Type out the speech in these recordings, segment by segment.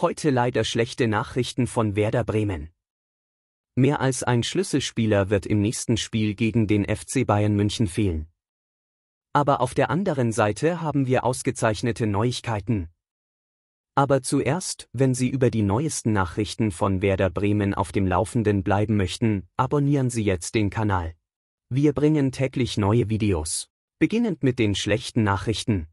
Heute leider schlechte Nachrichten von Werder Bremen. Mehr als ein Schlüsselspieler wird im nächsten Spiel gegen den FC Bayern München fehlen. Aber auf der anderen Seite haben wir ausgezeichnete Neuigkeiten. Aber zuerst, wenn Sie über die neuesten Nachrichten von Werder Bremen auf dem Laufenden bleiben möchten, abonnieren Sie jetzt den Kanal. Wir bringen täglich neue Videos. Beginnend mit den schlechten Nachrichten.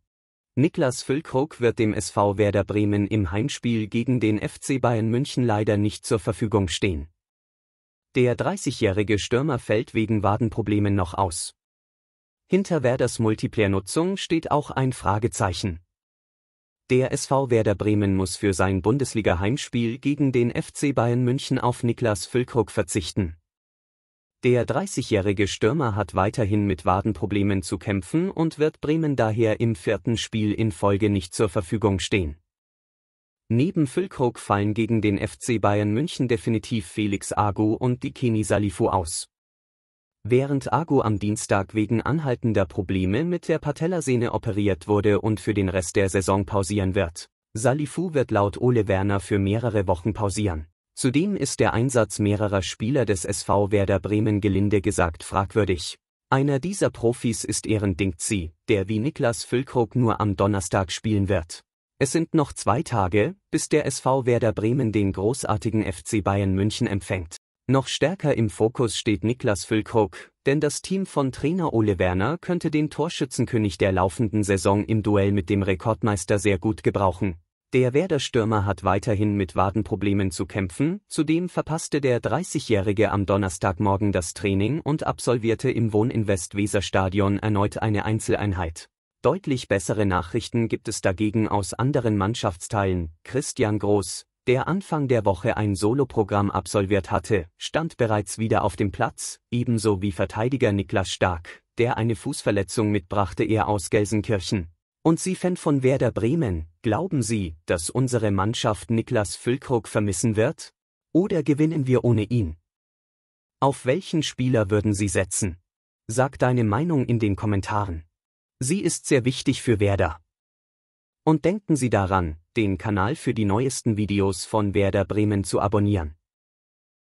Niklas Füllkrug wird dem SV Werder Bremen im Heimspiel gegen den FC Bayern München leider nicht zur Verfügung stehen. Der 30-jährige Stürmer fällt wegen Wadenproblemen noch aus. Hinter Werders Multiplayer-Nutzung steht auch ein Fragezeichen. Der SV Werder Bremen muss für sein Bundesliga-Heimspiel gegen den FC Bayern München auf Niklas Füllkrug verzichten. Der 30-jährige Stürmer hat weiterhin mit Wadenproblemen zu kämpfen und wird Bremen daher im vierten Spiel in Folge nicht zur Verfügung stehen. Neben Füllkrug fallen gegen den FC Bayern München definitiv Felix Ago und Dikeni Salifu aus. Während Ago am Dienstag wegen anhaltender Probleme mit der Patellasehne operiert wurde und für den Rest der Saison pausieren wird, Salifu wird laut Ole Werner für mehrere Wochen pausieren. Zudem ist der Einsatz mehrerer Spieler des SV Werder Bremen gelinde gesagt fragwürdig. Einer dieser Profis ist Ehren Dingzi, der wie Niklas Füllkrug nur am Donnerstag spielen wird. Es sind noch zwei Tage, bis der SV Werder Bremen den großartigen FC Bayern München empfängt. Noch stärker im Fokus steht Niklas Füllkrug, denn das Team von Trainer Ole Werner könnte den Torschützenkönig der laufenden Saison im Duell mit dem Rekordmeister sehr gut gebrauchen. Der Werder-Stürmer hat weiterhin mit Wadenproblemen zu kämpfen, zudem verpasste der 30-Jährige am Donnerstagmorgen das Training und absolvierte im Wohninvest-Weser-Stadion erneut eine Einzeleinheit. Deutlich bessere Nachrichten gibt es dagegen aus anderen Mannschaftsteilen. Christian Groß, der Anfang der Woche ein Soloprogramm absolviert hatte, stand bereits wieder auf dem Platz, ebenso wie Verteidiger Niklas Stark, der eine Fußverletzung mitbrachte, er aus Gelsenkirchen. Und Sie Fan von Werder Bremen, glauben Sie, dass unsere Mannschaft Niklas Füllkrug vermissen wird? Oder gewinnen wir ohne ihn? Auf welchen Spieler würden Sie setzen? Sag deine Meinung in den Kommentaren. Sie ist sehr wichtig für Werder. Und denken Sie daran, den Kanal für die neuesten Videos von Werder Bremen zu abonnieren.